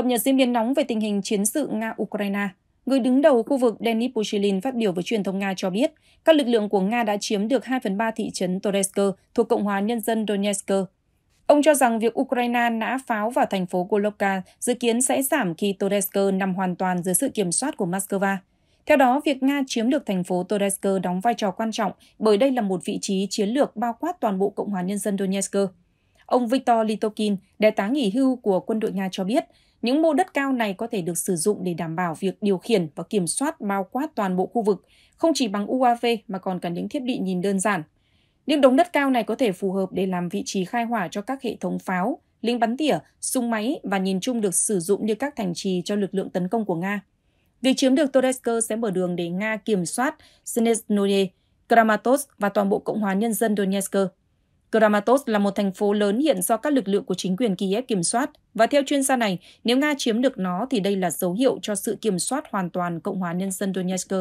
Cập nhật diễn biến nóng về tình hình chiến sự Nga-Ukraine, người đứng đầu khu vực Denis Pushilin phát biểu với truyền thông Nga cho biết các lực lượng của Nga đã chiếm được 2 phần 3 thị trấn Toresk thuộc Cộng hòa Nhân dân Donetsk. Ông cho rằng việc Ukraine nã pháo vào thành phố Golovka dự kiến sẽ giảm khi Toresk nằm hoàn toàn dưới sự kiểm soát của Moscow. Theo đó, việc Nga chiếm được thành phố Toresk đóng vai trò quan trọng bởi đây là một vị trí chiến lược bao quát toàn bộ Cộng hòa Nhân dân Donetsk. Ông Viktor Litokin, đại tá nghỉ hưu của quân đội Nga cho biết, những mô đất cao này có thể được sử dụng để đảm bảo việc điều khiển và kiểm soát bao quát toàn bộ khu vực, không chỉ bằng UAV mà còn cả những thiết bị nhìn đơn giản. Những đống đất cao này có thể phù hợp để làm vị trí khai hỏa cho các hệ thống pháo, lính bắn tỉa, súng máy và nhìn chung được sử dụng như các thành trì cho lực lượng tấn công của Nga. Việc chiếm được Donetsk sẽ mở đường để Nga kiểm soát Snezhnoye, Kramatorsk và toàn bộ Cộng hòa Nhân dân Donetsk. Kramatorsk là một thành phố lớn hiện do các lực lượng của chính quyền Kiev kiểm soát và theo chuyên gia này, nếu Nga chiếm được nó thì đây là dấu hiệu cho sự kiểm soát hoàn toàn Cộng hòa Nhân dân Donetsk.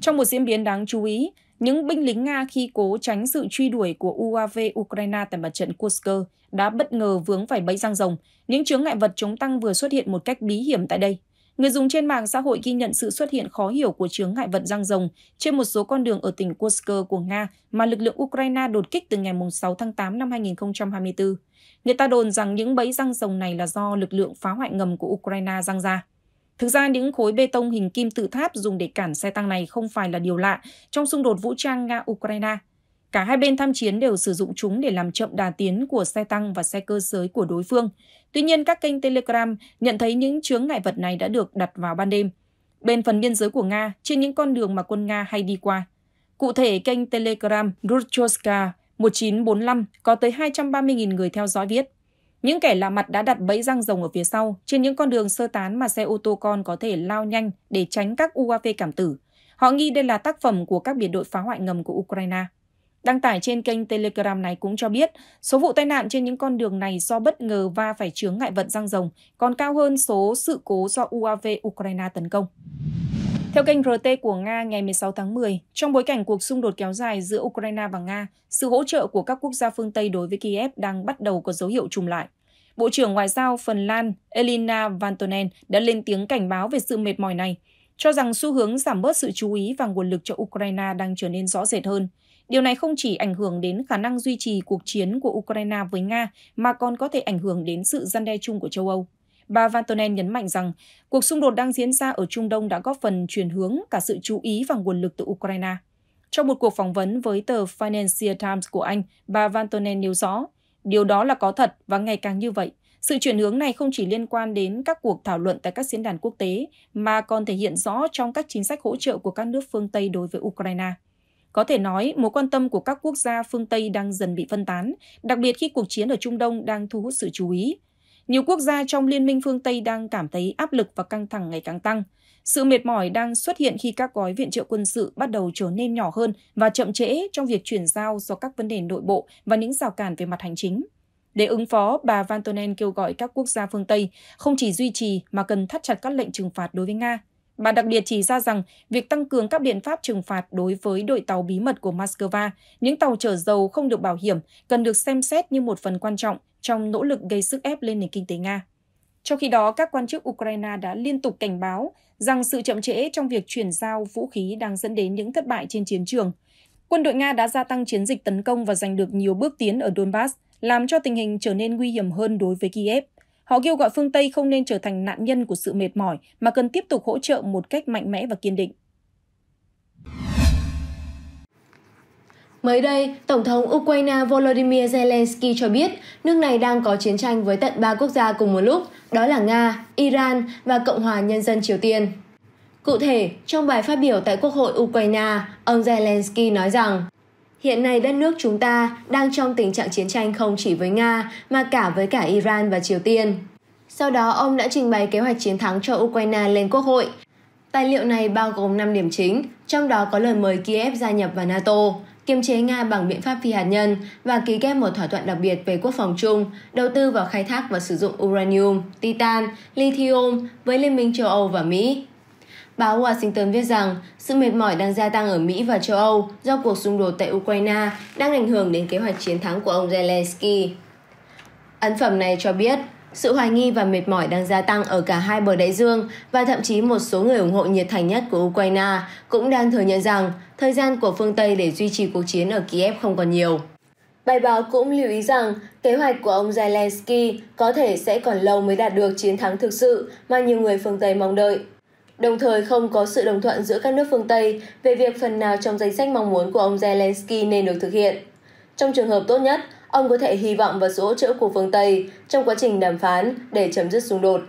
Trong một diễn biến đáng chú ý, những binh lính Nga khi cố tránh sự truy đuổi của UAV Ukraine tại mặt trận Kursk đã bất ngờ vướng phải bẫy răng rồng. Những chướng ngại vật chống tăng vừa xuất hiện một cách bí hiểm tại đây. Người dùng trên mạng xã hội ghi nhận sự xuất hiện khó hiểu của chướng ngại vật răng rồng trên một số con đường ở tỉnh Kursk của Nga mà lực lượng Ukraine đột kích từ ngày 6 tháng 8 năm 2024. Người ta đồn rằng những bẫy răng rồng này là do lực lượng phá hoại ngầm của Ukraine răng ra. Thực ra, những khối bê tông hình kim tự tháp dùng để cản xe tăng này không phải là điều lạ trong xung đột vũ trang Nga-Ukraine. Cả hai bên tham chiến đều sử dụng chúng để làm chậm đà tiến của xe tăng và xe cơ giới của đối phương. Tuy nhiên, các kênh Telegram nhận thấy những chướng ngại vật này đã được đặt vào ban đêm, bên phần biên giới của Nga trên những con đường mà quân Nga hay đi qua. Cụ thể, kênh Telegram Ruchoska 1945 có tới 230.000 người theo dõi viết. Những kẻ lạ mặt đã đặt bẫy răng rồng ở phía sau, trên những con đường sơ tán mà xe ô tô con có thể lao nhanh để tránh các UAV cảm tử. Họ nghi đây là tác phẩm của các biệt đội phá hoại ngầm của Ukraine. Đăng tải trên kênh Telegram này cũng cho biết, số vụ tai nạn trên những con đường này do bất ngờ va phải chướng ngại vật răng rồng còn cao hơn số sự cố do UAV Ukraine tấn công. Theo kênh RT của Nga ngày 16 tháng 10, trong bối cảnh cuộc xung đột kéo dài giữa Ukraine và Nga, sự hỗ trợ của các quốc gia phương Tây đối với Kiev đang bắt đầu có dấu hiệu trùng lại. Bộ trưởng Ngoại giao Phần Lan Elina Vantonen đã lên tiếng cảnh báo về sự mệt mỏi này, cho rằng xu hướng giảm bớt sự chú ý và nguồn lực cho Ukraine đang trở nên rõ rệt hơn – Điều này không chỉ ảnh hưởng đến khả năng duy trì cuộc chiến của Ukraine với Nga mà còn có thể ảnh hưởng đến sự gian đe chung của châu Âu. Bà Van Tonen nhấn mạnh rằng cuộc xung đột đang diễn ra ở Trung Đông đã góp phần chuyển hướng cả sự chú ý và nguồn lực từ Ukraine. Trong một cuộc phỏng vấn với tờ Financial Times của Anh, bà Van Tonen nêu rõ, điều đó là có thật và ngày càng như vậy. Sự chuyển hướng này không chỉ liên quan đến các cuộc thảo luận tại các diễn đàn quốc tế, mà còn thể hiện rõ trong các chính sách hỗ trợ của các nước phương Tây đối với Ukraine. Có thể nói, mối quan tâm của các quốc gia phương Tây đang dần bị phân tán, đặc biệt khi cuộc chiến ở Trung Đông đang thu hút sự chú ý. Nhiều quốc gia trong liên minh phương Tây đang cảm thấy áp lực và căng thẳng ngày càng tăng. Sự mệt mỏi đang xuất hiện khi các gói viện trợ quân sự bắt đầu trở nên nhỏ hơn và chậm trễ trong việc chuyển giao do các vấn đề nội bộ và những rào cản về mặt hành chính. Để ứng phó, bà Van Tonen kêu gọi các quốc gia phương Tây không chỉ duy trì mà cần thắt chặt các lệnh trừng phạt đối với Nga. Bà đặc biệt chỉ ra rằng việc tăng cường các biện pháp trừng phạt đối với đội tàu bí mật của Moscow, những tàu chở dầu không được bảo hiểm, cần được xem xét như một phần quan trọng trong nỗ lực gây sức ép lên nền kinh tế Nga. Trong khi đó, các quan chức Ukraine đã liên tục cảnh báo rằng sự chậm trễ trong việc chuyển giao vũ khí đang dẫn đến những thất bại trên chiến trường. Quân đội Nga đã gia tăng chiến dịch tấn công và giành được nhiều bước tiến ở Donbass, làm cho tình hình trở nên nguy hiểm hơn đối với Kiev. Họ kêu gọi phương Tây không nên trở thành nạn nhân của sự mệt mỏi mà cần tiếp tục hỗ trợ một cách mạnh mẽ và kiên định. Mới đây, Tổng thống Ukraine Volodymyr Zelensky cho biết nước này đang có chiến tranh với tận 3 quốc gia cùng một lúc, đó là Nga, Iran và Cộng hòa Nhân dân Triều Tiên. Cụ thể, trong bài phát biểu tại Quốc hội Ukraine, ông Zelensky nói rằng Hiện nay đất nước chúng ta đang trong tình trạng chiến tranh không chỉ với Nga mà cả với cả Iran và Triều Tiên. Sau đó, ông đã trình bày kế hoạch chiến thắng cho Ukraine lên quốc hội. Tài liệu này bao gồm 5 điểm chính, trong đó có lời mời Kiev gia nhập vào NATO, kiềm chế Nga bằng biện pháp phi hạt nhân và ký kết một thỏa thuận đặc biệt về quốc phòng chung, đầu tư vào khai thác và sử dụng uranium, titan, lithium với Liên minh châu Âu và Mỹ. Báo Washington viết rằng sự mệt mỏi đang gia tăng ở Mỹ và châu Âu do cuộc xung đột tại Ukraine đang ảnh hưởng đến kế hoạch chiến thắng của ông Zelensky. Ấn phẩm này cho biết sự hoài nghi và mệt mỏi đang gia tăng ở cả hai bờ đại dương và thậm chí một số người ủng hộ nhiệt thành nhất của Ukraine cũng đang thừa nhận rằng thời gian của phương Tây để duy trì cuộc chiến ở Kiev không còn nhiều. Bài báo cũng lưu ý rằng kế hoạch của ông Zelensky có thể sẽ còn lâu mới đạt được chiến thắng thực sự mà nhiều người phương Tây mong đợi. Đồng thời không có sự đồng thuận giữa các nước phương Tây về việc phần nào trong danh sách mong muốn của ông Zelensky nên được thực hiện. Trong trường hợp tốt nhất, ông có thể hy vọng vào sự hỗ trợ của phương Tây trong quá trình đàm phán để chấm dứt xung đột.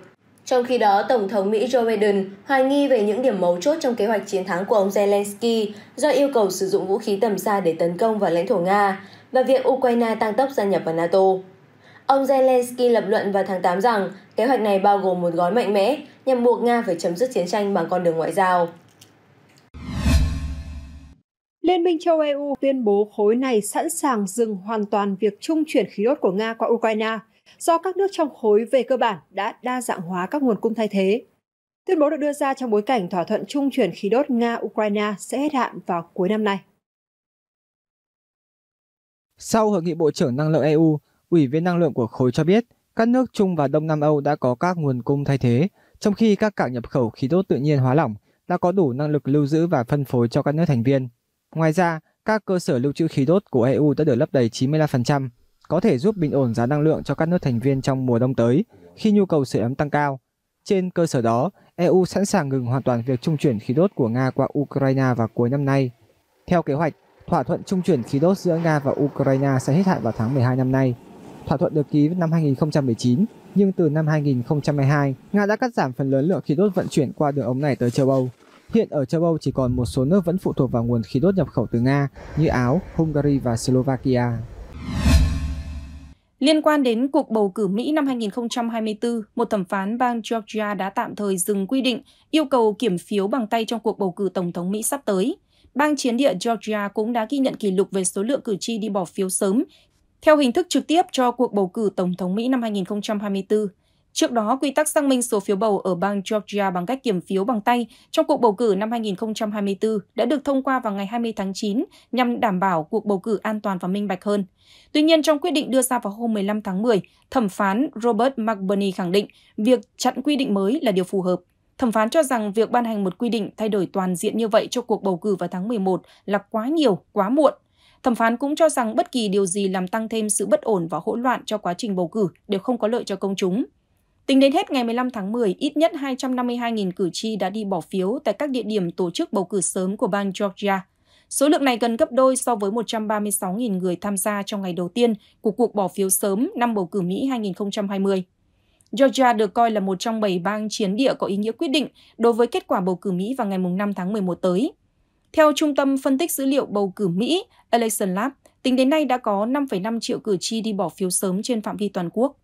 Trong khi đó, Tổng thống Mỹ Joe Biden hoài nghi về những điểm mấu chốt trong kế hoạch chiến thắng của ông Zelensky do yêu cầu sử dụng vũ khí tầm xa để tấn công vào lãnh thổ Nga và việc Ukraine tăng tốc gia nhập vào NATO. Ông Zelensky lập luận vào tháng 8 rằng kế hoạch này bao gồm một gói mạnh mẽ nhằm buộc Nga phải chấm dứt chiến tranh bằng con đường ngoại giao. Liên minh châu EU tuyên bố khối này sẵn sàng dừng hoàn toàn việc trung chuyển khí đốt của Nga qua Ukraine do các nước trong khối về cơ bản đã đa dạng hóa các nguồn cung thay thế. Tuyên bố được đưa ra trong bối cảnh thỏa thuận trung chuyển khí đốt Nga-Ukraine sẽ hết hạn vào cuối năm nay. Sau hội nghị Bộ trưởng Năng lượng EU, Ủy viên Năng lượng của khối cho biết các nước Trung và Đông Nam Âu đã có các nguồn cung thay thế, trong khi các cảng nhập khẩu khí đốt tự nhiên hóa lỏng đã có đủ năng lực lưu giữ và phân phối cho các nước thành viên. Ngoài ra, các cơ sở lưu trữ khí đốt của EU đã được lấp đầy 95%, có thể giúp bình ổn giá năng lượng cho các nước thành viên trong mùa đông tới khi nhu cầu sưởi ấm tăng cao. Trên cơ sở đó, EU sẵn sàng ngừng hoàn toàn việc trung chuyển khí đốt của Nga qua Ukraine vào cuối năm nay. Theo kế hoạch, thỏa thuận trung chuyển khí đốt giữa Nga và Ukraine sẽ hết hạn vào tháng 12 năm nay. Thỏa thuận được ký năm 2019, nhưng từ năm 2022, Nga đã cắt giảm phần lớn lượng khí đốt vận chuyển qua đường ống này tới châu Âu. Hiện ở châu Âu chỉ còn một số nước vẫn phụ thuộc vào nguồn khí đốt nhập khẩu từ Nga như Áo, Hungary và Slovakia. Liên quan đến cuộc bầu cử Mỹ năm 2024, một thẩm phán bang Georgia đã tạm thời dừng quy định yêu cầu kiểm phiếu bằng tay trong cuộc bầu cử tổng thống Mỹ sắp tới. Bang chiến địa Georgia cũng đã ghi nhận kỷ lục về số lượng cử tri đi bỏ phiếu sớm theo hình thức trực tiếp cho cuộc bầu cử tổng thống Mỹ năm 2024. Trước đó, quy tắc xác minh số phiếu bầu ở bang Georgia bằng cách kiểm phiếu bằng tay trong cuộc bầu cử năm 2024 đã được thông qua vào ngày 20 tháng 9 nhằm đảm bảo cuộc bầu cử an toàn và minh bạch hơn. Tuy nhiên, trong quyết định đưa ra vào hôm 15 tháng 10, thẩm phán Robert McBurney khẳng định việc chặn quy định mới là điều phù hợp. Thẩm phán cho rằng việc ban hành một quy định thay đổi toàn diện như vậy cho cuộc bầu cử vào tháng 11 là quá nhiều, quá muộn. Thẩm phán cũng cho rằng bất kỳ điều gì làm tăng thêm sự bất ổn và hỗn loạn cho quá trình bầu cử đều không có lợi cho công chúng. Tính đến hết ngày 15 tháng 10, ít nhất 252.000 cử tri đã đi bỏ phiếu tại các địa điểm tổ chức bầu cử sớm của bang Georgia. Số lượng này gần gấp đôi so với 136.000 người tham gia trong ngày đầu tiên của cuộc bỏ phiếu sớm năm bầu cử Mỹ 2020. Georgia được coi là một trong bảy bang chiến địa có ý nghĩa quyết định đối với kết quả bầu cử Mỹ vào ngày 5 tháng 11 tới. Theo Trung tâm Phân tích Dữ liệu Bầu cử Mỹ, Election Lab, tính đến nay đã có 5,5 triệu cử tri đi bỏ phiếu sớm trên phạm vi toàn quốc.